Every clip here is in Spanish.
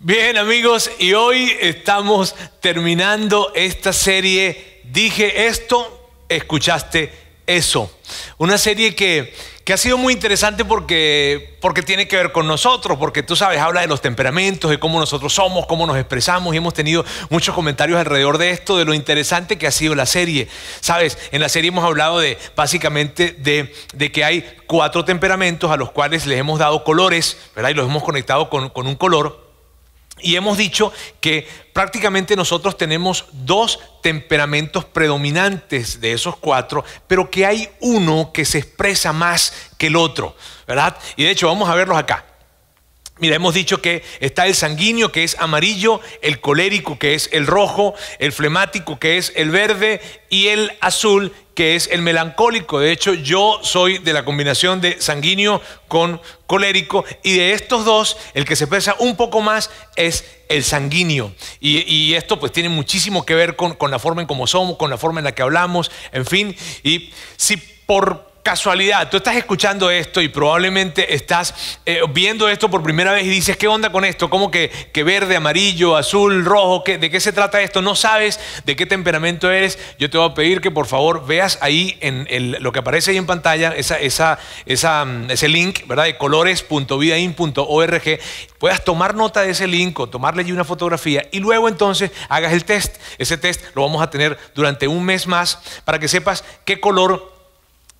Bien amigos, y hoy estamos terminando esta serie. Dije esto, escuchaste eso. Una serie que, ha sido muy interesante porque, porque tiene que ver con nosotros, porque tú sabes, habla de los temperamentos, de cómo nosotros somos, cómo nos expresamos, y hemos tenido muchos comentarios alrededor de esto, de lo interesante que ha sido la serie. Sabes, en la serie hemos hablado de básicamente de, que hay cuatro temperamentos a los cuales les hemos dado colores, ¿verdad? Y los hemos conectado con, con un color. Y hemos dicho que prácticamente nosotros tenemos dos temperamentos predominantes de esos cuatro, pero que hay uno que se expresa más que el otro, ¿verdad? Y de hecho vamos a verlos acá. Mira, hemos dicho que está el sanguíneo, que es amarillo, el colérico, que es el rojo, el flemático, que es el verde, y el azul, que es el melancólico. De hecho, yo soy de la combinación de sanguíneo con colérico y de estos dos, el que se pesa un poco más es el sanguíneo. Y, esto pues tiene muchísimo que ver con, con la forma en cómo somos, con la forma en la que hablamos, en fin. Y si por casualidad, tú estás escuchando esto y probablemente estás eh, viendo esto por primera vez y dices, ¿qué onda con esto? ¿Cómo que, verde, amarillo, azul, rojo? ¿De qué se trata esto? No sabes de qué temperamento eres. Yo te voy a pedir que por favor veas ahí en lo que aparece ahí en pantalla, esa, esa, mm, ese link, ¿verdad? De colores.vidain.org. Puedas tomar nota de ese link o tomarle allí una fotografía y luego entonces hagas el test. Ese test lo vamos a tener durante un mes más para que sepas qué color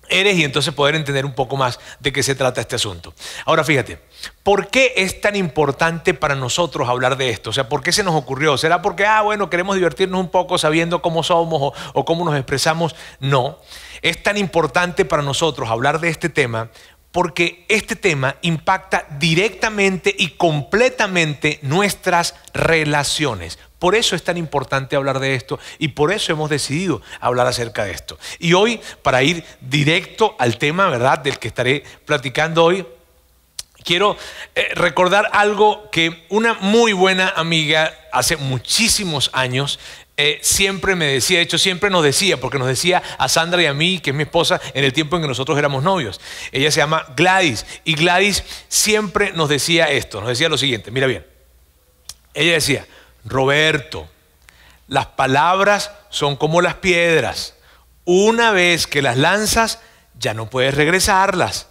eres y entonces poder entender un poco más de qué se trata este asunto. Ahora fíjate, ¿por qué es tan importante para nosotros hablar de esto? O sea, ¿por qué se nos ocurrió? ¿Será porque, ah, bueno, queremos divertirnos un poco sabiendo cómo somos o, o cómo nos expresamos? No, es tan importante para nosotros hablar de este tema porque este tema impacta directamente y completamente nuestras relaciones. Por eso es tan importante hablar de esto y por eso hemos decidido hablar acerca de esto. Y hoy, para ir directo al tema, ¿verdad?, del que estaré platicando hoy, quiero eh, recordar algo que una muy buena amiga hace muchísimos años eh, siempre me decía, de hecho siempre nos decía, porque nos decía a Sandra y a mí, que es mi esposa, en el tiempo en que nosotros éramos novios. Ella se llama Gladys y Gladys siempre nos decía esto, nos decía lo siguiente, mira bien, ella decía, Roberto, las palabras son como las piedras. Una vez que las lanzas, ya no puedes regresarlas.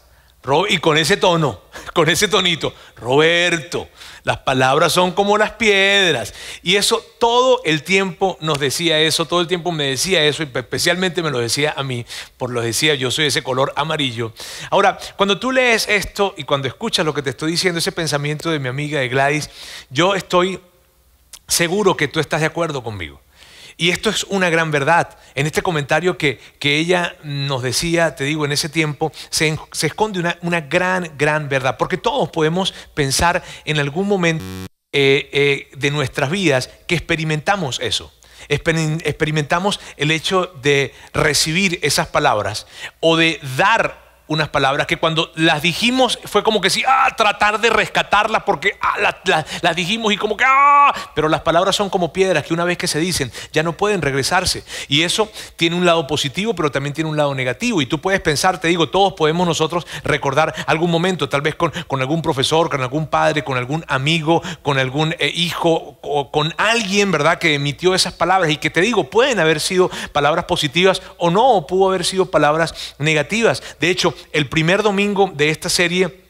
Y con ese tono, con ese tonito, Roberto, las palabras son como las piedras. Y eso todo el tiempo nos decía eso, todo el tiempo me decía eso, y especialmente me lo decía a mí, por lo decía yo soy ese color amarillo. Ahora, cuando tú lees esto y cuando escuchas lo que te estoy diciendo, ese pensamiento de mi amiga de Gladys, yo estoy Seguro que tú estás de acuerdo conmigo. Y esto es una gran verdad. En este comentario que, que ella nos decía, te digo, en ese tiempo, se, esconde una, una, gran, gran verdad. Porque todos podemos pensar en algún momento eh, eh, de nuestras vidas que experimentamos eso. Experimentamos el hecho de recibir esas palabras o de dar unas palabras que cuando las dijimos fue como que sí, ah, tratar de rescatarlas porque ah, las dijimos y como que, ah, pero las palabras son como piedras que una vez que se dicen ya no pueden regresarse. Y eso tiene un lado positivo, pero también tiene un lado negativo. Y tú puedes pensar, te digo, todos podemos nosotros recordar algún momento, tal vez con, con algún profesor, con algún padre, con algún amigo, con algún eh, hijo o con alguien, ¿verdad?, que emitió esas palabras y que te digo, pueden haber sido palabras positivas o no, o pudo haber sido palabras negativas. De hecho, el primer domingo de esta serie,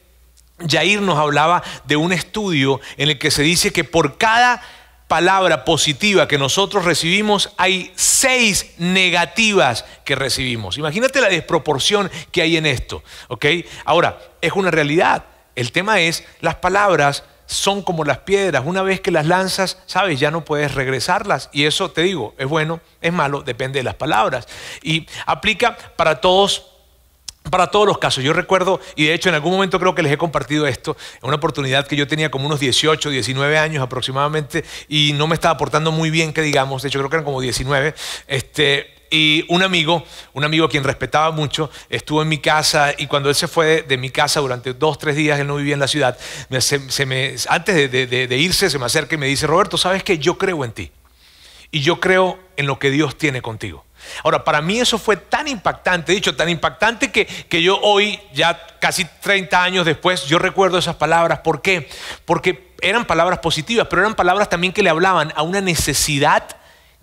Jair nos hablaba de un estudio en el que se dice que por cada palabra positiva que nosotros recibimos, hay seis negativas que recibimos. Imagínate la desproporción que hay en esto, ¿ok? Ahora, es una realidad. El tema es, las palabras son como las piedras. Una vez que las lanzas, sabes, ya no puedes regresarlas. Y eso, te digo, es bueno, es malo, depende de las palabras. Y aplica para todos para todos los casos. Yo recuerdo, y de hecho en algún momento creo que les he compartido esto, una oportunidad que yo tenía como unos 18, 19 años aproximadamente, y no me estaba portando muy bien, que digamos, de hecho creo que eran como 19, este, y un amigo, un amigo a quien respetaba mucho, estuvo en mi casa y cuando él se fue de, mi casa durante dos, tres días, él no vivía en la ciudad, antes de, de irse se me acerca y me dice, Roberto, ¿sabes qué? Yo creo en ti y yo creo en lo que Dios tiene contigo. Ahora, para mí eso fue tan impactante, dicho, tan impactante que, yo hoy, ya casi 30 años después, yo recuerdo esas palabras. ¿Por qué? Porque eran palabras positivas, pero eran palabras también que le hablaban a una necesidad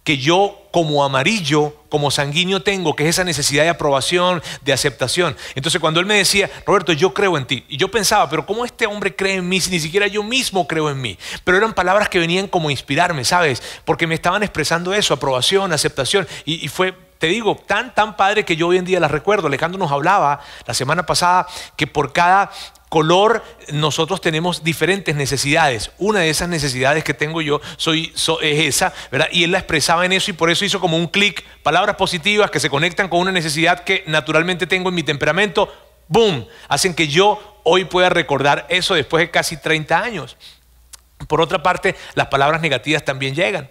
que yo como amarillo, como sanguíneo tengo, que es esa necesidad de aprobación, de aceptación. Entonces cuando él me decía, Roberto, yo creo en ti, y yo pensaba, pero ¿cómo este hombre cree en mí si ni siquiera yo mismo creo en mí? Pero eran palabras que venían como a inspirarme, ¿sabes? Porque me estaban expresando eso, aprobación, aceptación, y, y fue te digo, tan, tan padre que yo hoy en día las recuerdo. Alejandro nos hablaba la semana pasada que por cada color, nosotros tenemos diferentes necesidades. Una de esas necesidades que tengo yo soy, es esa, ¿verdad? Y él la expresaba en eso y por eso hizo como un clic, palabras positivas que se conectan con una necesidad que naturalmente tengo en mi temperamento, ¡boom! Hacen que yo hoy pueda recordar eso después de casi 30 años. Por otra parte, las palabras negativas también llegan.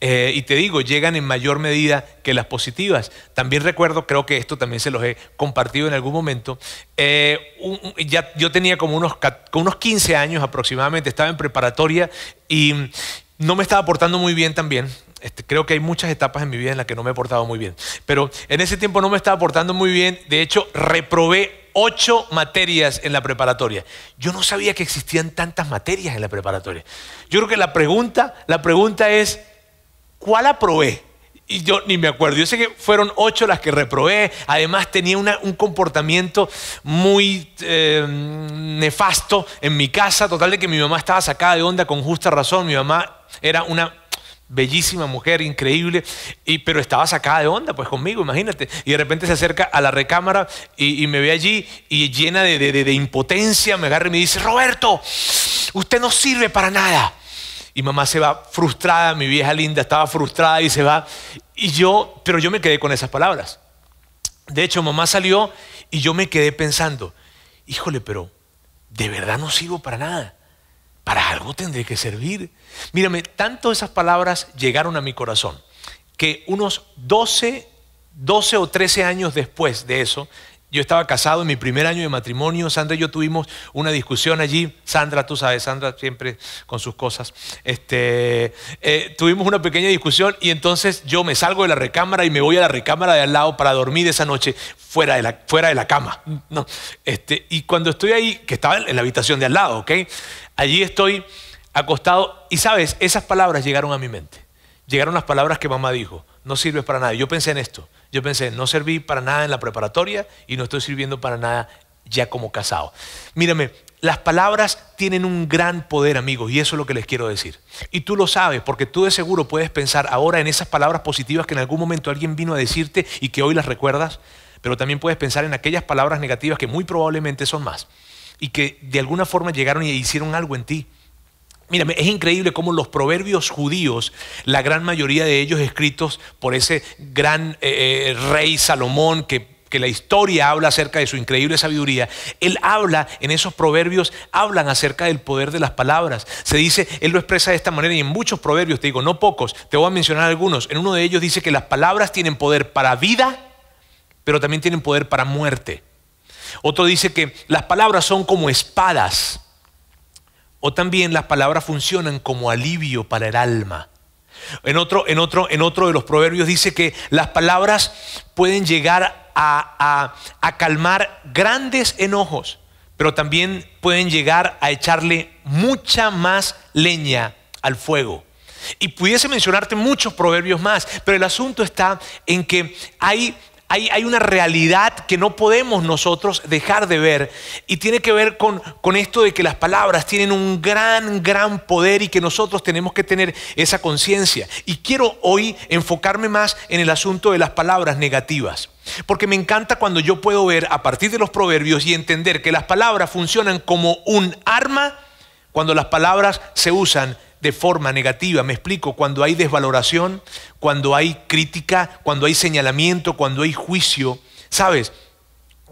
Eh, y te digo, llegan en mayor medida que las positivas. También recuerdo, creo que esto también se los he compartido en algún momento, eh, yo tenía como unos, unos 15 años aproximadamente, estaba en preparatoria y no me estaba portando muy bien también. Este, creo que hay muchas etapas en mi vida en las que no me he portado muy bien. Pero en ese tiempo no me estaba portando muy bien. De hecho, reprobé ocho materias en la preparatoria. Yo no sabía que existían tantas materias en la preparatoria. Yo creo que la pregunta, la pregunta es, ¿cuál aprobé? Y yo ni me acuerdo. Yo sé que fueron ocho las que reprobé. Además tenía un comportamiento muy eh, nefasto en mi casa. Total de que mi mamá estaba sacada de onda con justa razón. Mi mamá era una bellísima mujer, increíble, y, pero estaba sacada de onda, pues conmigo, imagínate. Y de repente se acerca a la recámara y, me ve allí y llena de, de, impotencia, me agarra y me dice, Roberto, usted no sirve para nada. Y mamá se va frustrada, mi vieja linda estaba frustrada y se va. Y yo, pero yo me quedé con esas palabras. De hecho, mamá salió y yo me quedé pensando, híjole, pero de verdad no sirvo para nada. Para algo tendré que servir. Mírame, tanto esas palabras llegaron a mi corazón que unos 12, 12 o 13 años después de eso, yo estaba casado en mi primer año de matrimonio. Sandra y yo tuvimos una discusión allí. Sandra, tú sabes, Sandra siempre con sus cosas. Este, eh, tuvimos una pequeña discusión y entonces yo me salgo de la recámara y me voy a la recámara de al lado para dormir esa noche fuera de la, fuera de la cama. No, este, y cuando estoy ahí, que estaba en la habitación de al lado, ¿ok? Allí estoy acostado y sabes, esas palabras llegaron a mi mente. Llegaron las palabras que mamá dijo. No sirves para nada. Yo pensé en esto. Yo pensé, no serví para nada en la preparatoria y no estoy sirviendo para nada ya como casado. Mírame, las palabras tienen un gran poder, amigos, y eso es lo que les quiero decir. Y tú lo sabes, porque tú de seguro puedes pensar ahora en esas palabras positivas que en algún momento alguien vino a decirte y que hoy las recuerdas, pero también puedes pensar en aquellas palabras negativas que muy probablemente son más y que de alguna forma llegaron y hicieron algo en ti. Mira, es increíble cómo los proverbios judíos, la gran mayoría de ellos escritos por ese gran eh, eh, rey Salomón que que la historia habla acerca de su increíble sabiduría, él habla en esos proverbios, hablan acerca del poder de las palabras. Se dice, él lo expresa de esta manera y en muchos proverbios, te digo, no pocos, te voy a mencionar algunos. En uno de ellos dice que las palabras tienen poder para vida, pero también tienen poder para muerte. Otro dice que las palabras son como espadas o también las palabras funcionan como alivio para el alma. En otro, en otro, en otro de los proverbios dice que las palabras pueden llegar a, a calmar grandes enojos, pero también pueden llegar a echarle mucha más leña al fuego. Y pudiese mencionarte muchos proverbios más, pero el asunto está en que hay hay, una realidad que no podemos nosotros dejar de ver y tiene que ver con, con esto de que las palabras tienen un gran, gran poder y que nosotros tenemos que tener esa conciencia. Y quiero hoy enfocarme más en el asunto de las palabras negativas. Porque me encanta cuando yo puedo ver a partir de los proverbios y entender que las palabras funcionan como un arma cuando las palabras se usan de forma negativa. Me explico, cuando hay desvaloración, cuando hay crítica, cuando hay señalamiento, cuando hay juicio, ¿sabes?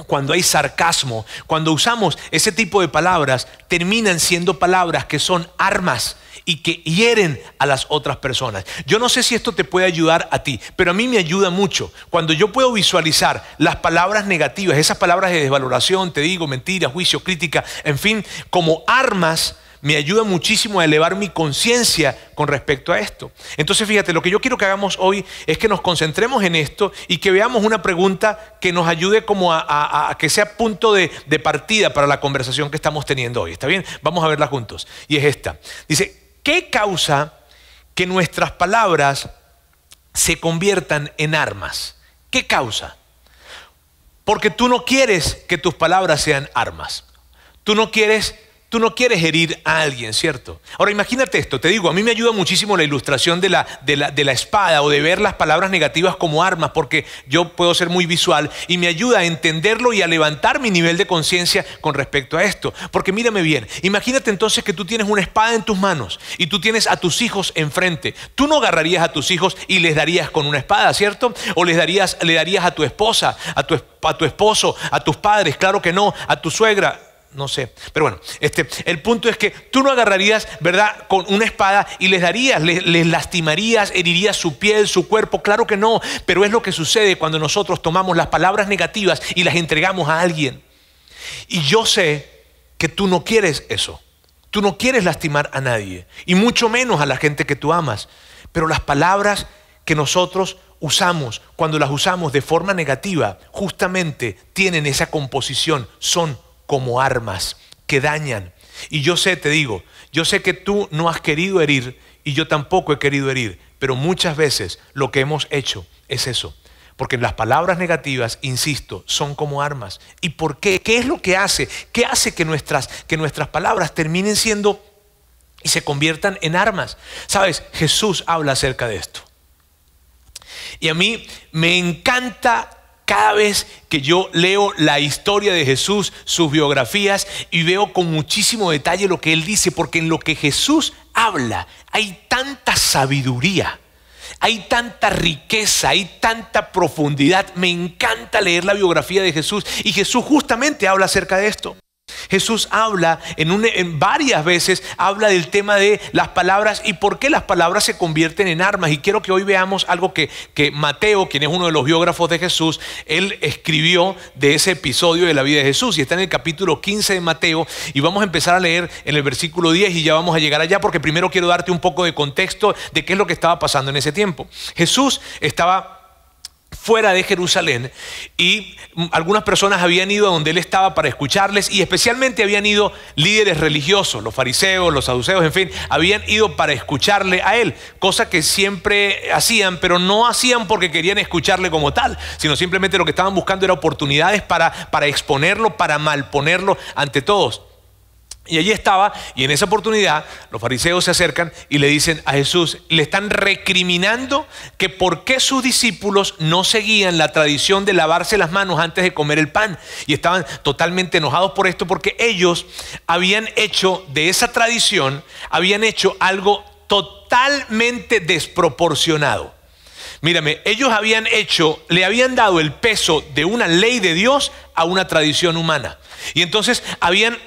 Cuando hay sarcasmo, cuando usamos ese tipo de palabras, terminan siendo palabras que son armas y que hieren a las otras personas. Yo no sé si esto te puede ayudar a ti, pero a mí me ayuda mucho. Cuando yo puedo visualizar las palabras negativas, esas palabras de desvaloración, te digo, mentira, juicio, crítica, en fin, como armas me ayuda muchísimo a elevar mi conciencia con respecto a esto. Entonces, fíjate, lo que yo quiero que hagamos hoy es que nos concentremos en esto y que veamos una pregunta que nos ayude como a, que sea punto de partida para la conversación que estamos teniendo hoy. ¿Está bien? Vamos a verla juntos. Y es esta. Dice, ¿qué causa que nuestras palabras se conviertan en armas? ¿Qué causa? Porque tú no quieres que tus palabras sean armas. Tú no quieres Tú no quieres herir a alguien, ¿cierto? Ahora imagínate esto, te digo, a mí me ayuda muchísimo la ilustración de la, de la, espada o de ver las palabras negativas como armas, porque yo puedo ser muy visual y me ayuda a entenderlo y a levantar mi nivel de conciencia con respecto a esto. Porque mírame bien, imagínate entonces que tú tienes una espada en tus manos y tú tienes a tus hijos enfrente. Tú no agarrarías a tus hijos y les darías con una espada, ¿cierto? O les darías, le darías a tu esposa, a tu, a tu esposo, a tus padres, claro que no, a tu suegra no sé. Pero bueno, este, el punto es que tú no agarrarías, ¿verdad?, con una espada y les darías, les, lastimarías, herirías su piel, su cuerpo. Claro que no, pero es lo que sucede cuando nosotros tomamos las palabras negativas y las entregamos a alguien. Y yo sé que tú no quieres eso. Tú no quieres lastimar a nadie, y mucho menos a la gente que tú amas. Pero las palabras que nosotros usamos, cuando las usamos de forma negativa, justamente tienen esa composición, son como armas que dañan. Y yo sé, te digo, yo sé que tú no has querido herir y yo tampoco he querido herir, pero muchas veces lo que hemos hecho es eso. Porque las palabras negativas, insisto, son como armas. ¿Y por qué? ¿Qué es lo que hace? ¿Qué hace que nuestras, que nuestras palabras terminen siendo y se conviertan en armas? Sabes, Jesús habla acerca de esto. Y a mí me encanta cada vez que yo leo la historia de Jesús, sus biografías, y veo con muchísimo detalle lo que él dice, porque en lo que Jesús habla hay tanta sabiduría, hay tanta riqueza, hay tanta profundidad. Me encanta leer la biografía de Jesús y Jesús justamente habla acerca de esto. Jesús habla en, varias veces, habla del tema de las palabras y por qué las palabras se convierten en armas. Y quiero que hoy veamos algo que, que Mateo, quien es uno de los biógrafos de Jesús, él escribió de ese episodio de la vida de Jesús. Y está en el capítulo 15 de Mateo y vamos a empezar a leer en el versículo 10 y ya vamos a llegar allá porque primero quiero darte un poco de contexto de qué es lo que estaba pasando en ese tiempo. Jesús estaba fuera de Jerusalén y algunas personas habían ido a donde él estaba para escucharles y especialmente habían ido líderes religiosos, los fariseos, los saduceos, en fin, habían ido para escucharle a él, cosa que siempre hacían, pero no hacían porque querían escucharle como tal, sino simplemente lo que estaban buscando era oportunidades para, para exponerlo, para malponerlo ante todos. Y allí estaba, y en esa oportunidad los fariseos se acercan y le dicen a Jesús, le están recriminando que por qué sus discípulos no seguían la tradición de lavarse las manos antes de comer el pan. Y estaban totalmente enojados por esto porque ellos habían hecho de esa tradición, habían hecho algo totalmente desproporcionado. Mírame, ellos habían hecho, le habían dado el peso de una ley de Dios a una tradición humana. Y entonces habían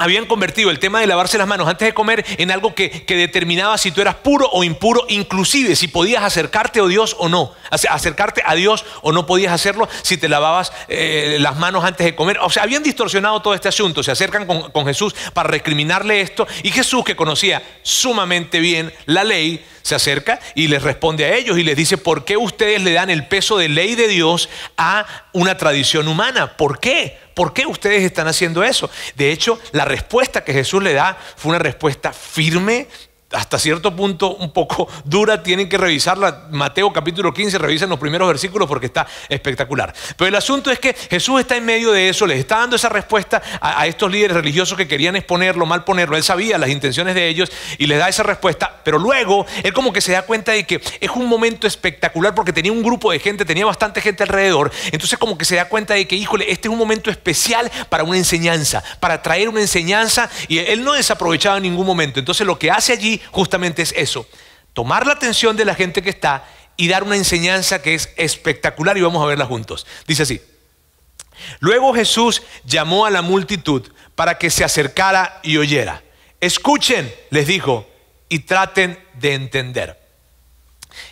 habían convertido el tema de lavarse las manos antes de comer en algo que, determinaba si tú eras puro o impuro, inclusive si podías acercarte a Dios o no, acercarte a Dios o no podías hacerlo si te lavabas eh, las manos antes de comer. O sea, habían distorsionado todo este asunto, se acercan con, con Jesús para recriminarle esto y Jesús, que conocía sumamente bien la ley, se acerca y les responde a ellos y les dice, ¿por qué ustedes le dan el peso de ley de Dios a una tradición humana? ¿Por qué? ¿Por qué ustedes están haciendo eso? De hecho, la respuesta que Jesús le da fue una respuesta firme, hasta cierto punto un poco dura, tienen que revisarla. Mateo capítulo 15, revisen los primeros versículos porque está espectacular. Pero el asunto es que Jesús está en medio de eso, les está dando esa respuesta a, estos líderes religiosos que querían exponerlo, mal ponerlo. Él sabía las intenciones de ellos y les da esa respuesta, pero luego él como que se da cuenta de que es un momento espectacular porque tenía un grupo de gente, tenía bastante gente alrededor, entonces como que se da cuenta de que, híjole, este es un momento especial para una enseñanza, para traer una enseñanza y él no desaprovechaba en ningún momento. Entonces lo que hace allí justamente es eso, tomar la atención de la gente que está y dar una enseñanza que es espectacular y vamos a verla juntos. Dice así, luego Jesús llamó a la multitud para que se acercara y oyera. Escuchen, les dijo, y traten de entender.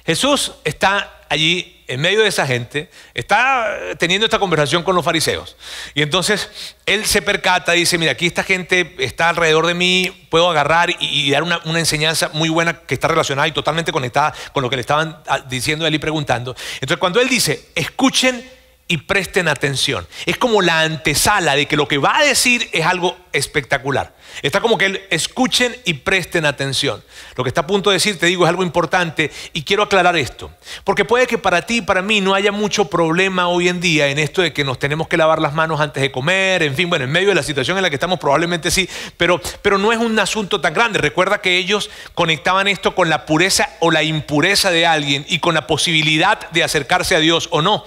Jesús está allí en medio de esa gente, está teniendo esta conversación con los fariseos. Y entonces él se percata, y dice, mira, aquí esta gente está alrededor de mí, puedo agarrar y, dar una, enseñanza muy buena que está relacionada y totalmente conectada con lo que le estaban ah, diciendo él y preguntando. Entonces cuando él dice, escuchen y presten atención. Es como la antesala de que lo que va a decir es algo espectacular. Está como que escuchen y presten atención. Lo que está a punto de decir, te digo, es algo importante y quiero aclarar esto. Porque puede que para ti y para mí no haya mucho problema hoy en día en esto de que nos tenemos que lavar las manos antes de comer, en fin, bueno, en medio de la situación en la que estamos probablemente sí, pero, pero no es un asunto tan grande. Recuerda que ellos conectaban esto con la pureza o la impureza de alguien y con la posibilidad de acercarse a Dios o no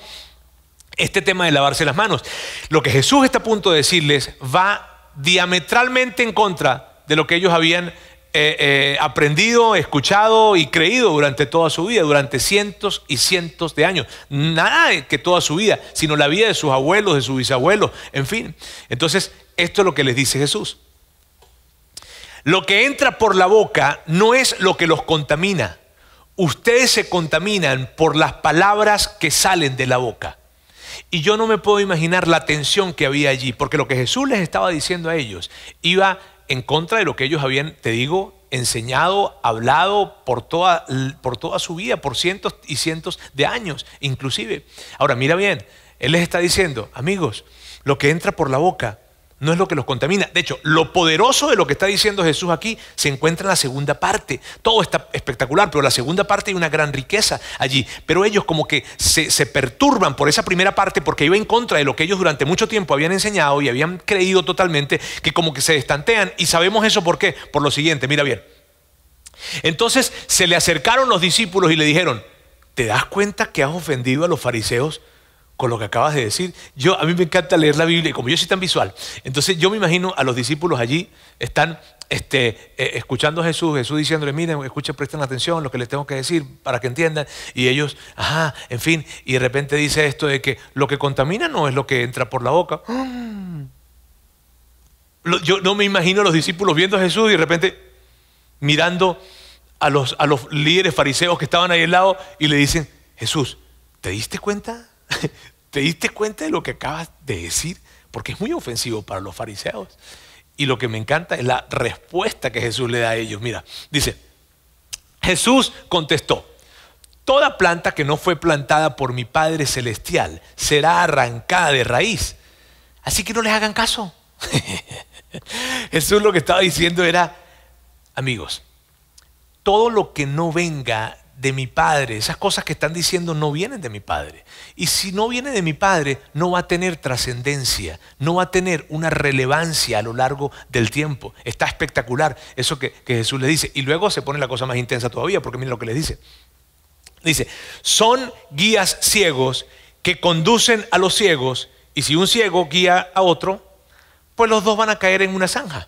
este tema de lavarse las manos. Lo que Jesús está a punto de decirles va diametralmente en contra de lo que ellos habían eh, eh, aprendido, escuchado y creído durante toda su vida, durante cientos y cientos de años. Nada que toda su vida, sino la vida de sus abuelos, de sus bisabuelos, en fin. Entonces, esto es lo que les dice Jesús. Lo que entra por la boca no es lo que los contamina. Ustedes se contaminan por las palabras que salen de la boca. Y yo no me puedo imaginar la tensión que había allí, porque lo que Jesús les estaba diciendo a ellos iba en contra de lo que ellos habían, te digo, enseñado, hablado por toda, por toda su vida, por cientos y cientos de años, inclusive. Ahora, mira bien, Él les está diciendo, amigos, lo que entra por la boca no es lo que los contamina. De hecho, lo poderoso de lo que está diciendo Jesús aquí se encuentra en la segunda parte. Todo está espectacular, pero la segunda parte hay una gran riqueza allí. Pero ellos como que se, perturban por esa primera parte porque iba en contra de lo que ellos durante mucho tiempo habían enseñado y habían creído totalmente, que como que se destantean. Y sabemos eso por qué. Por lo siguiente, mira bien. Entonces se le acercaron los discípulos y le dijeron, ¿te das cuenta que has ofendido a los fariseos con lo que acabas de decir. Yo, a mí me encanta leer la Biblia y como yo soy tan visual, entonces yo me imagino a los discípulos allí están este, eh, escuchando a Jesús, Jesús diciéndole, miren, escuchen, presten atención lo que les tengo que decir para que entiendan. Y ellos, ajá, en fin, y de repente dice esto de que lo que contamina no es lo que entra por la boca. yo no me imagino a los discípulos viendo a Jesús y de repente mirando a los, a los líderes fariseos que estaban ahí al lado y le dicen, Jesús, ¿te diste cuenta? ¿Te diste cuenta de lo que acabas de decir? Porque es muy ofensivo para los fariseos. Y lo que me encanta es la respuesta que Jesús le da a ellos. Mira, dice, Jesús contestó, toda planta que no fue plantada por mi Padre Celestial será arrancada de raíz. Así que no les hagan caso. Jesús lo que estaba diciendo era, amigos, todo lo que no venga de mi padre, esas cosas que están diciendo no vienen de mi padre. Y si no viene de mi padre, no va a tener trascendencia, no va a tener una relevancia a lo largo del tiempo. Está espectacular eso que, Jesús le dice. Y luego se pone la cosa más intensa todavía, porque miren lo que le dice. Dice, son guías ciegos que conducen a los ciegos, y si un ciego guía a otro, pues los dos van a caer en una zanja.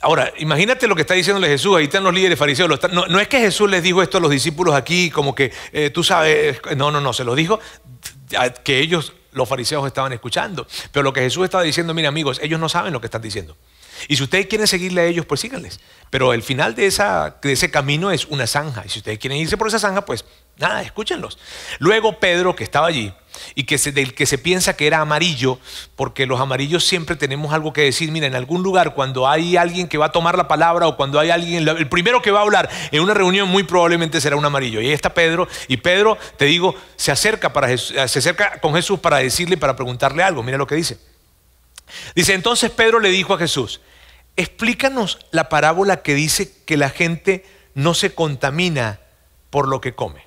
Ahora, imagínate lo que está diciéndole Jesús, ahí están los líderes fariseos. no, es que Jesús les dijo esto a los discípulos aquí, como que eh, tú sabes, no, no, no, se lo dijo que ellos, los fariseos, estaban escuchando. Pero lo que Jesús estaba diciendo, mira amigos, ellos no saben lo que están diciendo. Y si ustedes quieren seguirle a ellos, pues síganles. Pero el final de, de ese camino es una zanja. Y si ustedes quieren irse por esa zanja, pues Nada, escúchenlos. Luego Pedro, que estaba allí, y que del que se piensa que era amarillo, porque los amarillos siempre tenemos algo que decir. Mira, en algún lugar, cuando hay alguien que va a tomar la palabra o cuando hay alguien, el primero que va a hablar en una reunión muy probablemente será un amarillo. Y ahí está Pedro, y Pedro, te digo, se acerca, para eh, se acerca con Jesús para decirle, para preguntarle algo. Mira lo que dice. Dice, entonces Pedro le dijo a Jesús, explícanos la parábola que dice que la gente no se contamina por lo que come.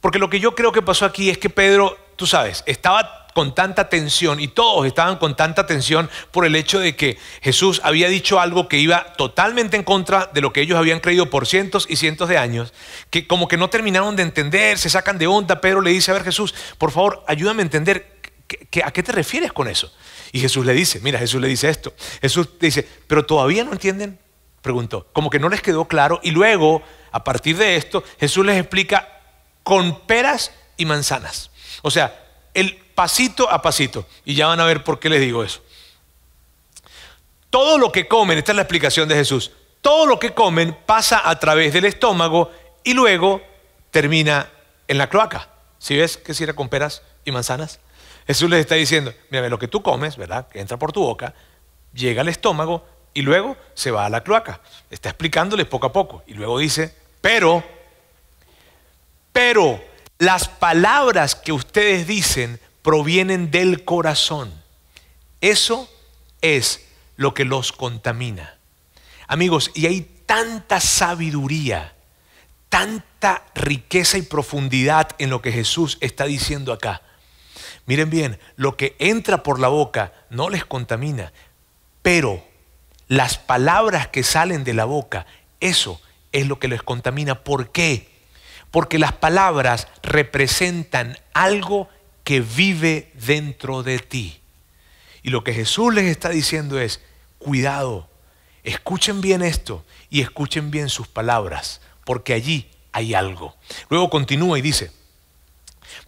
Porque lo que yo creo que pasó aquí es que Pedro, tú sabes, estaba con tanta tensión y todos estaban con tanta tensión por el hecho de que Jesús había dicho algo que iba totalmente en contra de lo que ellos habían creído por cientos y cientos de años, que como que no terminaron de entender, se sacan de onda, Pedro le dice, a ver Jesús, por favor, ayúdame a entender a qué te refieres con eso. Y Jesús le dice, mira, Jesús le dice esto, Jesús le dice, pero todavía no entienden, preguntó, como que no les quedó claro y luego, a partir de esto, Jesús les explica con peras y manzanas. O sea, el pasito a pasito. Y ya van a ver por qué les digo eso. Todo lo que comen, esta es la explicación de Jesús, todo lo que comen pasa a través del estómago y luego termina en la cloaca. Si ves que si era con peras y manzanas? Jesús les está diciendo, mira, lo que tú comes, ¿verdad? Que entra por tu boca, llega al estómago y luego se va a la cloaca. Está explicándoles poco a poco. Y luego dice, pero pero las palabras que ustedes dicen provienen del corazón. Eso es lo que los contamina. Amigos, y hay tanta sabiduría, tanta riqueza y profundidad en lo que Jesús está diciendo acá. Miren bien, lo que entra por la boca no les contamina, pero las palabras que salen de la boca, eso es lo que les contamina. ¿Por qué? porque las palabras representan algo que vive dentro de ti. Y lo que Jesús les está diciendo es, cuidado, escuchen bien esto y escuchen bien sus palabras, porque allí hay algo. Luego continúa y dice,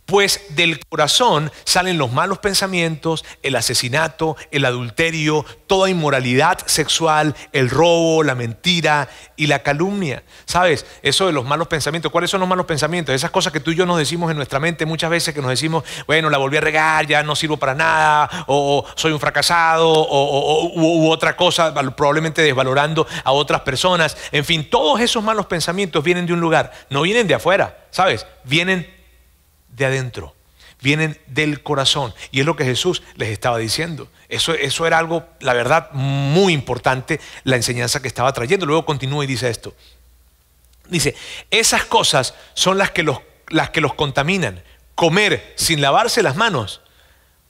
pues del corazón salen los malos pensamientos, el asesinato, el adulterio, toda inmoralidad sexual, el robo, la mentira y la calumnia. ¿Sabes? Eso de los malos pensamientos. ¿Cuáles son los malos pensamientos? Esas cosas que tú y yo nos decimos en nuestra mente muchas veces que nos decimos, bueno, la volví a regar, ya no sirvo para nada, o, soy un fracasado, o, u, otra cosa, probablemente desvalorando a otras personas. En fin, todos esos malos pensamientos vienen de un lugar, no vienen de afuera, ¿sabes? Vienen de adentro, vienen del corazón. Y es lo que Jesús les estaba diciendo. Eso, eso era algo, la verdad, muy importante, la enseñanza que estaba trayendo. Luego continúa y dice esto. Dice, esas cosas son las que los, las que los contaminan. Comer sin lavarse las manos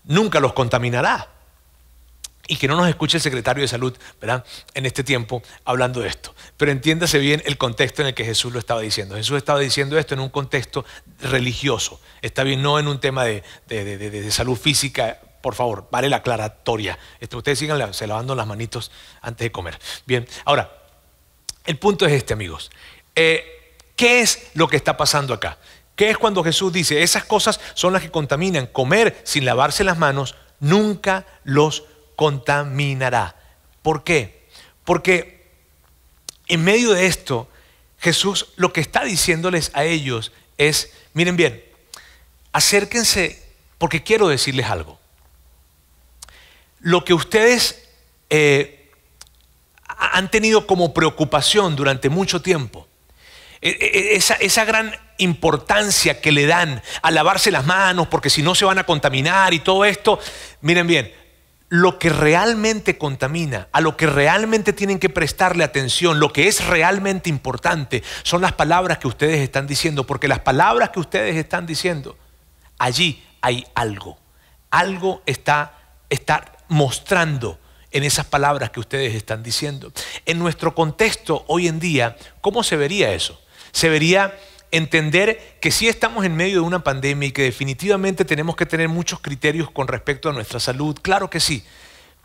nunca los contaminará y que no nos escuche el secretario de salud, ¿verdad? En este tiempo hablando de esto. Pero entiéndase bien el contexto en el que Jesús lo estaba diciendo. Jesús estaba diciendo esto en un contexto religioso. Está bien, no en un tema de, salud física. Por favor, vale la aclaratoria. Este, ustedes sigan se lavando las manitos antes de comer. Bien, ahora, el punto es este, amigos. Eh, ¿Qué es lo que está pasando acá? ¿Qué es cuando Jesús dice, esas cosas son las que contaminan? Comer sin lavarse las manos nunca los contaminará. ¿Por qué? Porque en medio de esto, Jesús lo que está diciéndoles a ellos es, miren bien, acérquense porque quiero decirles algo. Lo que ustedes eh, han tenido como preocupación durante mucho tiempo, e, e, e, esa, gran importancia que le dan a lavarse las manos porque si no se van a contaminar y todo esto, miren bien, lo que realmente contamina, a lo que realmente tienen que prestarle atención, lo que es realmente importante, son las palabras que ustedes están diciendo, porque las palabras que ustedes están diciendo, allí hay algo, algo está, mostrando en esas palabras que ustedes están diciendo. En nuestro contexto hoy en día, ¿cómo se vería eso? Se vería entender que sí estamos en medio de una pandemia y que definitivamente tenemos que tener muchos criterios con respecto a nuestra salud, claro que sí,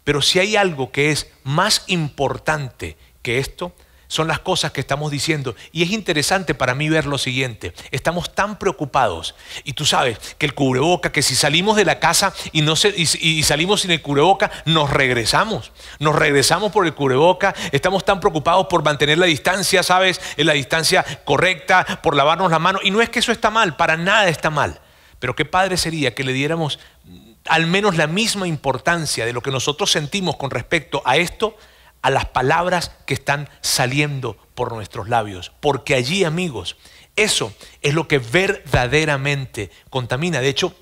pero si hay algo que es más importante que esto, son las cosas que estamos diciendo. Y es interesante para mí ver lo siguiente. Estamos tan preocupados. Y tú sabes que el cubreboca, que si salimos de la casa y, no se, y, salimos sin el cubreboca, nos regresamos. Nos regresamos por el cubreboca. Estamos tan preocupados por mantener la distancia, ¿sabes? En la distancia correcta, por lavarnos la mano. Y no es que eso está mal, para nada está mal. Pero qué padre sería que le diéramos al menos la misma importancia de lo que nosotros sentimos con respecto a esto a las palabras que están saliendo por nuestros labios. Porque allí, amigos, eso es lo que verdaderamente contamina. De hecho,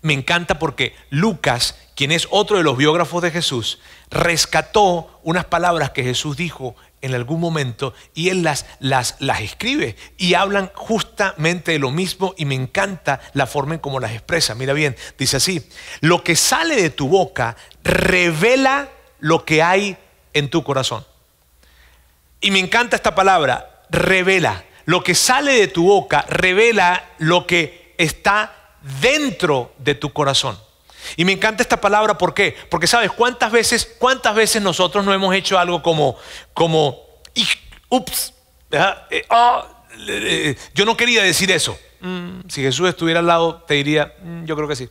me encanta porque Lucas, quien es otro de los biógrafos de Jesús, rescató unas palabras que Jesús dijo en algún momento y él las, las, las escribe y hablan justamente de lo mismo y me encanta la forma en cómo las expresa. Mira bien, dice así, lo que sale de tu boca revela lo que hay en tu corazón. Y me encanta esta palabra, revela. Lo que sale de tu boca revela lo que está dentro de tu corazón. Y me encanta esta palabra, ¿por qué? Porque sabes cuántas veces, cuántas veces nosotros no hemos hecho algo como, como, ups, eh, ah, eh, yo no quería decir eso. Mm, si Jesús estuviera al lado, te diría, mm, yo creo que sí.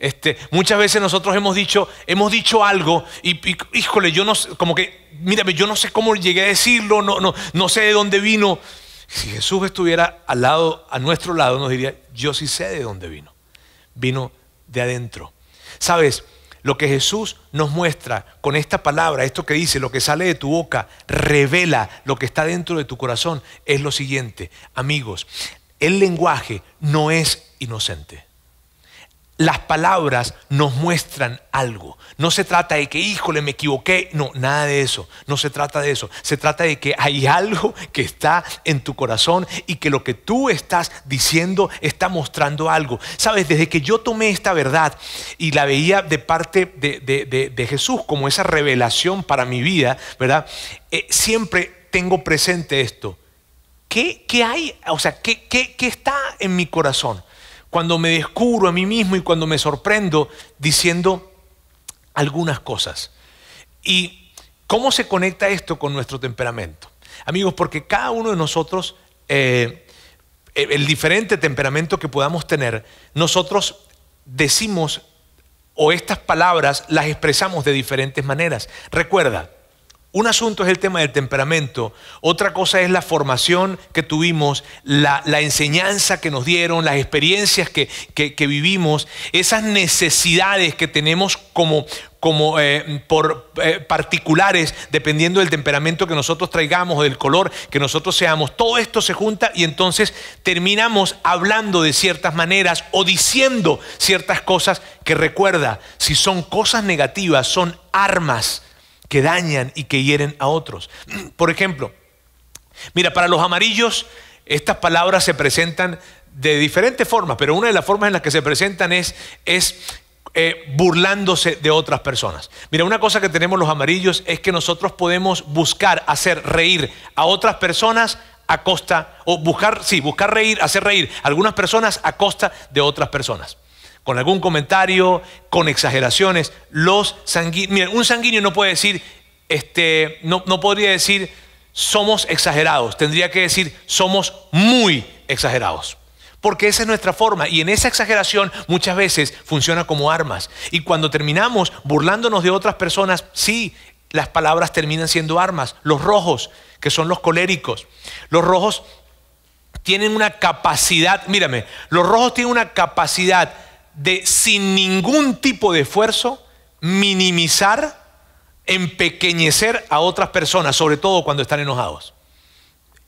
Este, muchas veces nosotros hemos dicho, hemos dicho algo y, híjole, yo no sé, como que, mírame, yo no sé cómo llegué a decirlo, no, no, no sé de dónde vino. Si Jesús estuviera al lado, a nuestro lado, nos diría, yo sí sé de dónde vino. Vino de adentro. ¿Sabes? Lo que Jesús nos muestra con esta palabra, esto que dice, lo que sale de tu boca, revela lo que está dentro de tu corazón, es lo siguiente. Amigos, el lenguaje no es inocente las palabras nos muestran algo. No se trata de que, híjole, me equivoqué. No, nada de eso. No se trata de eso. Se trata de que hay algo que está en tu corazón y que lo que tú estás diciendo está mostrando algo. Sabes, desde que yo tomé esta verdad y la veía de parte de, Jesús como esa revelación para mi vida, ¿verdad? Eh, siempre tengo presente esto. ¿Qué, hay? O sea, ¿qué, qué, qué está en mi corazón? cuando me descubro a mí mismo y cuando me sorprendo diciendo algunas cosas. ¿Y cómo se conecta esto con nuestro temperamento? Amigos, porque cada uno de nosotros, eh, el diferente temperamento que podamos tener, nosotros decimos o estas palabras las expresamos de diferentes maneras. Recuerda, un asunto es el tema del temperamento, otra cosa es la formación que tuvimos, la, enseñanza que nos dieron, las experiencias que, vivimos, esas necesidades que tenemos como, como eh, por eh, particulares, dependiendo del temperamento que nosotros traigamos o del color que nosotros seamos. Todo esto se junta y entonces terminamos hablando de ciertas maneras o diciendo ciertas cosas que recuerda, si son cosas negativas, son armas que dañan y que hieren a otros. Por ejemplo, mira, para los amarillos estas palabras se presentan de diferentes formas, pero una de las formas en las que se presentan es, es eh, burlándose de otras personas. Mira, una cosa que tenemos los amarillos es que nosotros podemos buscar hacer reír a otras personas a costa, o buscar, sí, buscar reír, hacer reír a algunas personas a costa de otras personas con algún comentario, con exageraciones. Los sanguíneos, un sanguíneo no puede decir, este, no, no podría decir somos exagerados, tendría que decir somos muy exagerados. Porque esa es nuestra forma y en esa exageración muchas veces funciona como armas. Y cuando terminamos burlándonos de otras personas, sí, las palabras terminan siendo armas. Los rojos, que son los coléricos. Los rojos tienen una capacidad, mírame, los rojos tienen una capacidad de sin ningún tipo de esfuerzo minimizar, empequeñecer a otras personas, sobre todo cuando están enojados.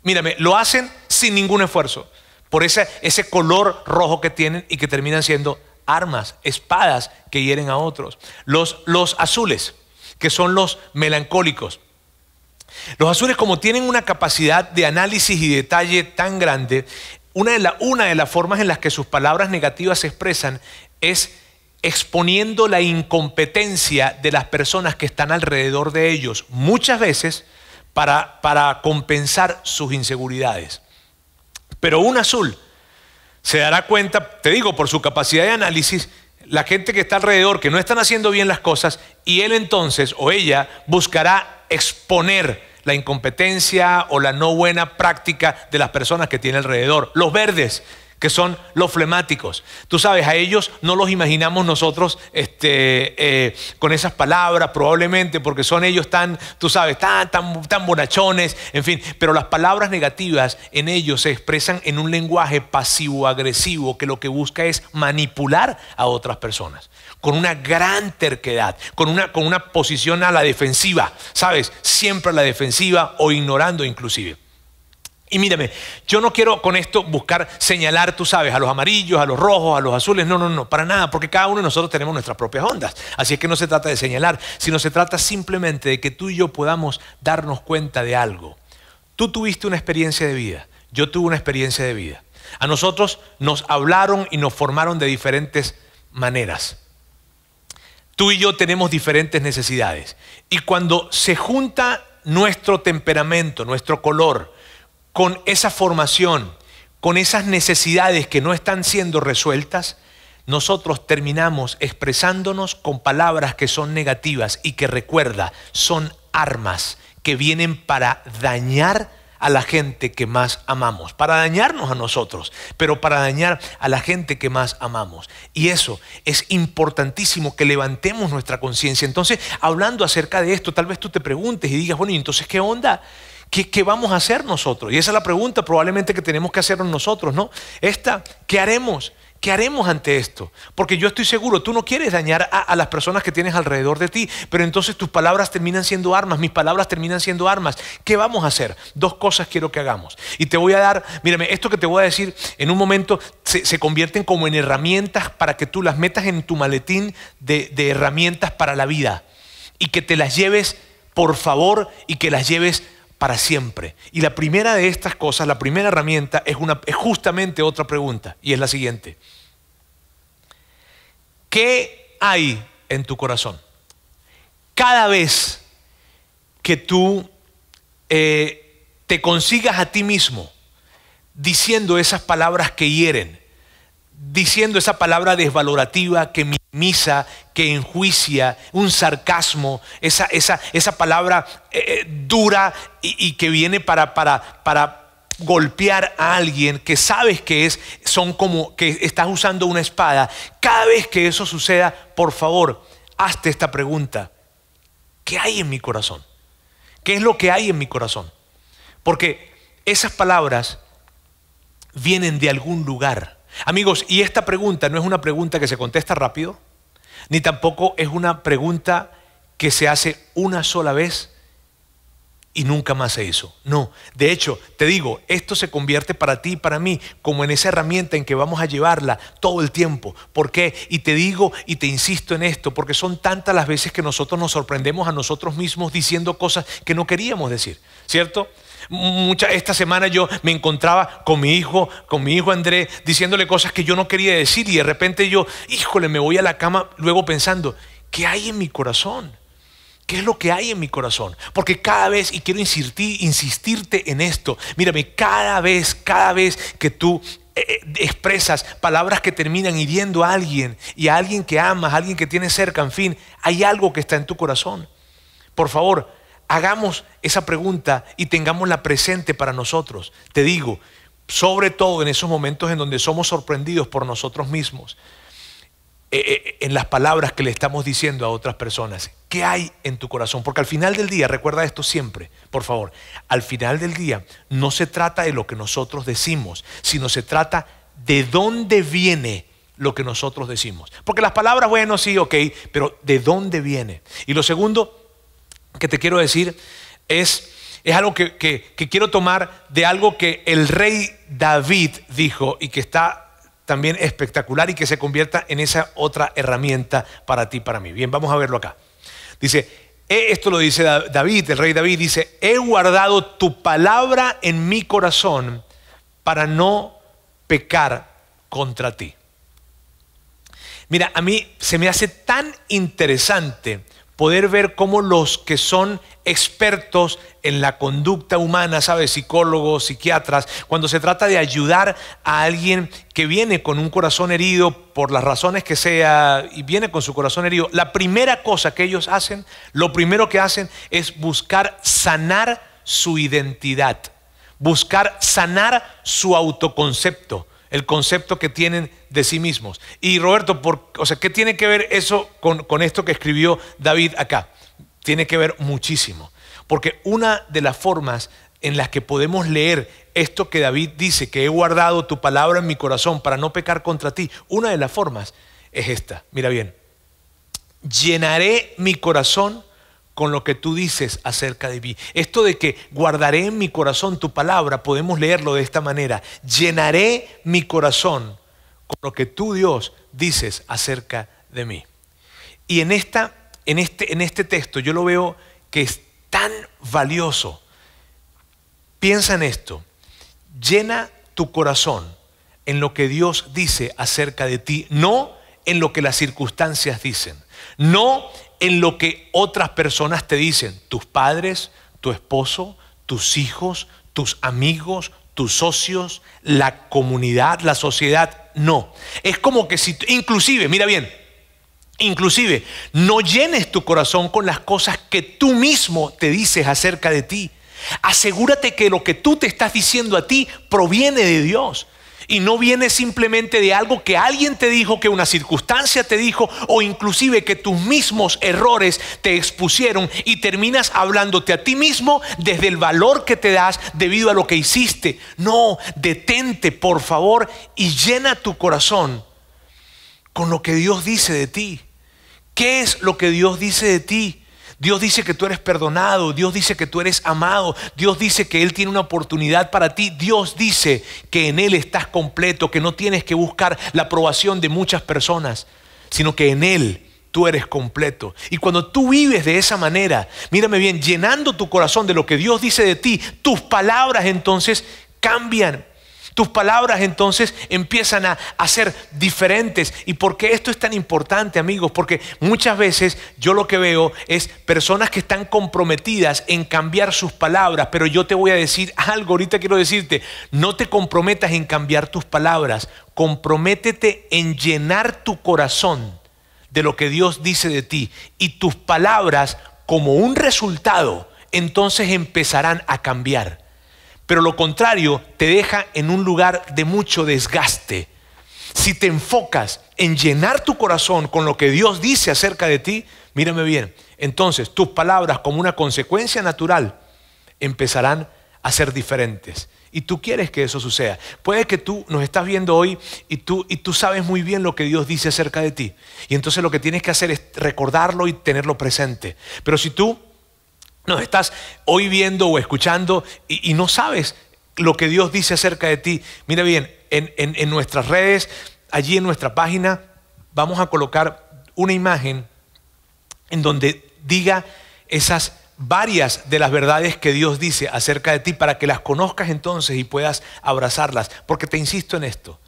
Mírame, lo hacen sin ningún esfuerzo, por ese, ese color rojo que tienen y que terminan siendo armas, espadas que hieren a otros. Los, los azules, que son los melancólicos. Los azules como tienen una capacidad de análisis y detalle tan grande, una de, una de las formas en las que sus palabras negativas se expresan es exponiendo la incompetencia de las personas que están alrededor de ellos, muchas veces para, para compensar sus inseguridades. Pero un azul se dará cuenta, te digo, por su capacidad de análisis, la gente que está alrededor, que no están haciendo bien las cosas, y él entonces o ella buscará exponer la incompetencia o la no buena práctica de las personas que tiene alrededor. Los verdes, que son los flemáticos. Tú sabes, a ellos no los imaginamos nosotros este, eh, con esas palabras, probablemente, porque son ellos tan, tú sabes, tan, tan, tan bonachones, en fin, pero las palabras negativas en ellos se expresan en un lenguaje pasivo-agresivo que lo que busca es manipular a otras personas con una gran terquedad, con una, posición a la defensiva, ¿sabes? Siempre a la defensiva o ignorando inclusive. Y mírame, yo no quiero con esto buscar señalar, tú sabes, a los amarillos, a los rojos, a los azules, no, no, no, para nada, porque cada uno de nosotros tenemos nuestras propias ondas. Así es que no se trata de señalar, sino se trata simplemente de que tú y yo podamos darnos cuenta de algo. Tú tuviste una experiencia de vida, yo tuve una experiencia de vida. A nosotros nos hablaron y nos formaron de diferentes maneras. Tú y yo tenemos diferentes necesidades. Y cuando se junta nuestro temperamento, nuestro color, con esa formación, con esas necesidades que no están siendo resueltas, nosotros terminamos expresándonos con palabras que son negativas y que recuerda, son armas que vienen para dañar a la gente que más amamos, para dañarnos a nosotros, pero para dañar a la gente que más amamos. Y eso es importantísimo que levantemos nuestra conciencia. Entonces, hablando acerca de esto, tal vez tú te preguntes y digas, bueno, ¿y entonces qué onda? ¿Qué, ¿Qué, vamos a hacer nosotros? Y esa es la pregunta probablemente que tenemos que hacernos nosotros, ¿no? Esta, ¿qué haremos? ¿Qué haremos ante esto? Porque yo estoy seguro, tú no quieres dañar a, las personas que tienes alrededor de ti, pero entonces tus palabras terminan siendo armas, mis palabras terminan siendo armas. ¿Qué vamos a hacer? Dos cosas quiero que hagamos. Y te voy a dar, mírame, esto que te voy a decir en un momento se, convierten como en herramientas para que tú las metas en tu maletín de, de herramientas para la vida y que te las lleves, por favor, y que las lleves para siempre. Y la primera de estas cosas, la primera herramienta es, una, es justamente otra pregunta y es la siguiente. ¿Qué hay en tu corazón? Cada vez que tú eh, te consigas a ti mismo diciendo esas palabras que hieren, diciendo esa palabra desvalorativa que minimiza, que enjuicia, un sarcasmo, esa, palabra eh, eh, dura y, que viene para, para, golpear a alguien que sabes que es, son como que estás usando una espada. Cada vez que eso suceda, por favor, hazte esta pregunta. ¿Qué hay en mi corazón? ¿Qué es lo que hay en mi corazón? Porque esas palabras vienen de algún lugar Amigos, y esta pregunta no es una pregunta que se contesta rápido, ni tampoco es una pregunta que se hace una sola vez y nunca más se hizo. No, de hecho, te digo, esto se convierte para ti y para mí como en esa herramienta en que vamos a llevarla todo el tiempo. ¿Por qué? Y te digo y te insisto en esto, porque son tantas las veces que nosotros nos sorprendemos a nosotros mismos diciendo cosas que no queríamos decir, ¿cierto? Mucha, esta semana yo me encontraba con mi hijo, con mi hijo André, diciéndole cosas que yo no quería decir y de repente yo, híjole, me voy a la cama luego pensando, ¿qué hay en mi corazón? ¿Qué es lo que hay en mi corazón? Porque cada vez, y quiero insistir, insistirte en esto, mírame, cada vez, cada vez que tú eh, eh, expresas palabras que terminan hiriendo a alguien y a alguien que amas, a alguien que tienes cerca, en fin, hay algo que está en tu corazón. Por favor, hagamos esa pregunta y la presente para nosotros. Te digo, sobre todo en esos momentos en donde somos sorprendidos por nosotros mismos, eh, eh, en las palabras que le estamos diciendo a otras personas. ¿Qué hay en tu corazón? Porque al final del día, recuerda esto siempre, por favor, al final del día no se trata de lo que nosotros decimos, sino se trata de dónde viene lo que nosotros decimos. Porque las palabras, bueno, sí, ok, pero ¿de dónde viene? Y lo segundo, que te quiero decir es, es algo que, que quiero tomar de algo que el rey David dijo y que está también espectacular y que se convierta en esa otra herramienta para ti, para mí. Bien, vamos a verlo acá. Dice, eh, esto lo dice David, el rey David, dice, he guardado tu palabra en mi corazón para no pecar contra ti. Mira, a mí se me hace tan interesante poder ver cómo los que son expertos en la conducta humana, ¿sabes? Psicólogos, psiquiatras, cuando se trata de ayudar a alguien que viene con un corazón herido por las razones que sea y viene con su corazón herido, la primera cosa que ellos hacen, lo primero que hacen es buscar sanar su identidad, buscar sanar su autoconcepto, el concepto que tienen de sí mismos. Y Roberto, o sea, ¿qué tiene que ver eso con, con esto que escribió David acá? Tiene que ver muchísimo. Porque una de las formas en las que podemos leer esto que David dice, que he guardado tu palabra en mi corazón para no pecar contra ti, una de las formas es esta. Mira bien, llenaré mi corazón con lo que tú dices acerca de mí. Esto de que guardaré en mi corazón tu palabra, podemos leerlo de esta manera. Llenaré mi corazón con lo que tú, Dios, dices acerca de mí. Y en, esta, en, este, en este texto yo lo veo que es tan valioso. Piensa en esto. Llena tu corazón en lo que Dios dice acerca de ti, no en lo que las circunstancias dicen, no en lo que otras personas te dicen, tus padres, tu esposo, tus hijos, tus amigos, tus socios, la comunidad, la sociedad. No. Es como que si, inclusive, mira bien, inclusive, no llenes tu corazón con las cosas que tú mismo te dices acerca de ti. Asegúrate que lo que tú te estás diciendo a ti proviene de Dios y no viene simplemente de algo que alguien te dijo, que una circunstancia te dijo o inclusive que tus mismos errores te expusieron y terminas hablándote a ti mismo desde el valor que te das debido a lo que hiciste. No, detente por favor y llena tu corazón con lo que Dios dice de ti. ¿Qué es lo que Dios dice de ti? Dios dice que tú eres perdonado, Dios dice que tú eres amado, Dios dice que Él tiene una oportunidad para ti, Dios dice que en Él estás completo, que no tienes que buscar la aprobación de muchas personas, sino que en Él tú eres completo. Y cuando tú vives de esa manera, mírame bien, llenando tu corazón de lo que Dios dice de ti, tus palabras entonces cambian, tus palabras entonces empiezan a, ser diferentes. ¿Y por qué esto es tan importante, amigos? Porque muchas veces yo lo que veo es personas que están comprometidas en cambiar sus palabras, pero yo te voy a decir algo, ahorita quiero decirte, no te comprometas en cambiar tus palabras, comprométete en llenar tu corazón de lo que Dios dice de ti y tus palabras como un resultado entonces empezarán a cambiar pero lo contrario te deja en un lugar de mucho desgaste. Si te enfocas en llenar tu corazón con lo que Dios dice acerca de ti, mírame bien, entonces tus palabras como una consecuencia natural empezarán a ser diferentes. Y tú quieres que eso suceda. Puede que tú nos estás viendo hoy y tú, y tú sabes muy bien lo que Dios dice acerca de ti. Y entonces lo que tienes que hacer es recordarlo y tenerlo presente. Pero si tú nos estás hoy viendo o escuchando y, no sabes lo que Dios dice acerca de ti. Mira bien, en nuestras redes, allí en nuestra página, vamos a colocar una imagen en donde diga esas varias de las verdades que Dios dice acerca de ti para que las conozcas entonces y puedas abrazarlas. Porque te insisto en esto,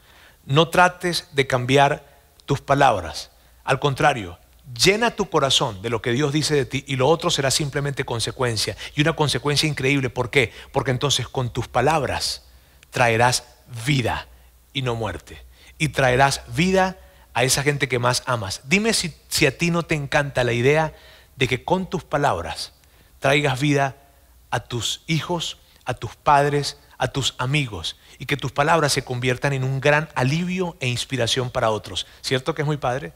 no trates de cambiar tus palabras. Al contrario, Llena tu corazón de lo que Dios dice de ti y lo otro será simplemente consecuencia. Y una consecuencia increíble. ¿Por qué? Porque entonces con tus palabras traerás vida y no muerte. Y traerás vida a esa gente que más amas. Dime si, a ti no te encanta la idea de que con tus palabras traigas vida a tus hijos, a tus padres, a tus amigos y que tus palabras se conviertan en un gran alivio e inspiración para otros. ¿Cierto que es muy padre?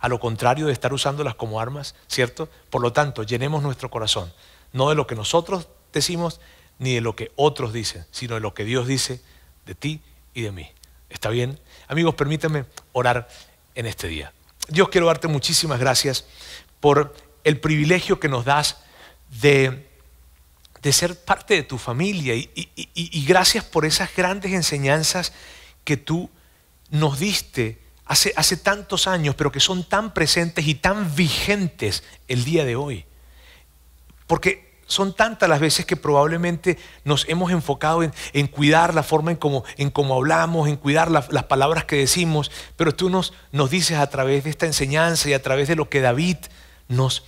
a lo contrario de estar usándolas como armas, ¿cierto? Por lo tanto, llenemos nuestro corazón, no de lo que nosotros decimos ni de lo que otros dicen, sino de lo que Dios dice de ti y de mí. ¿Está bien? Amigos, permítanme orar en este día. Dios, quiero darte muchísimas gracias por el privilegio que nos das de, ser parte de tu familia y gracias por esas grandes enseñanzas que tú nos diste hace, tantos años, pero que son tan presentes y tan vigentes el día de hoy. Porque son tantas las veces que probablemente nos hemos enfocado en, cuidar la forma en cómo hablamos, en cuidar las palabras que decimos, pero tú nos, dices a través de esta enseñanza y a través de lo que David nos,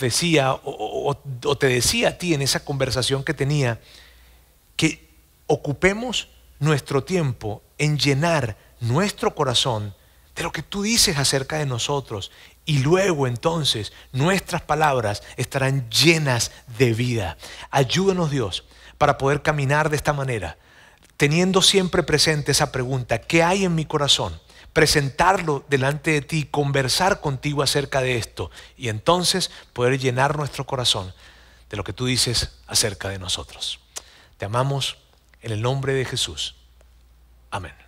decía o te decía a ti en esa conversación que tenía, que ocupemos nuestro tiempo en llenar nuestro corazón de lo que tú dices acerca de nosotros. Y luego entonces nuestras palabras estarán llenas de vida. Ayúdanos Dios para poder caminar de esta manera, teniendo siempre presente esa pregunta, ¿qué hay en mi corazón? presentarlo delante de ti, conversar contigo acerca de esto y entonces poder llenar nuestro corazón de lo que tú dices acerca de nosotros. Te amamos en el nombre de Jesús. Amén.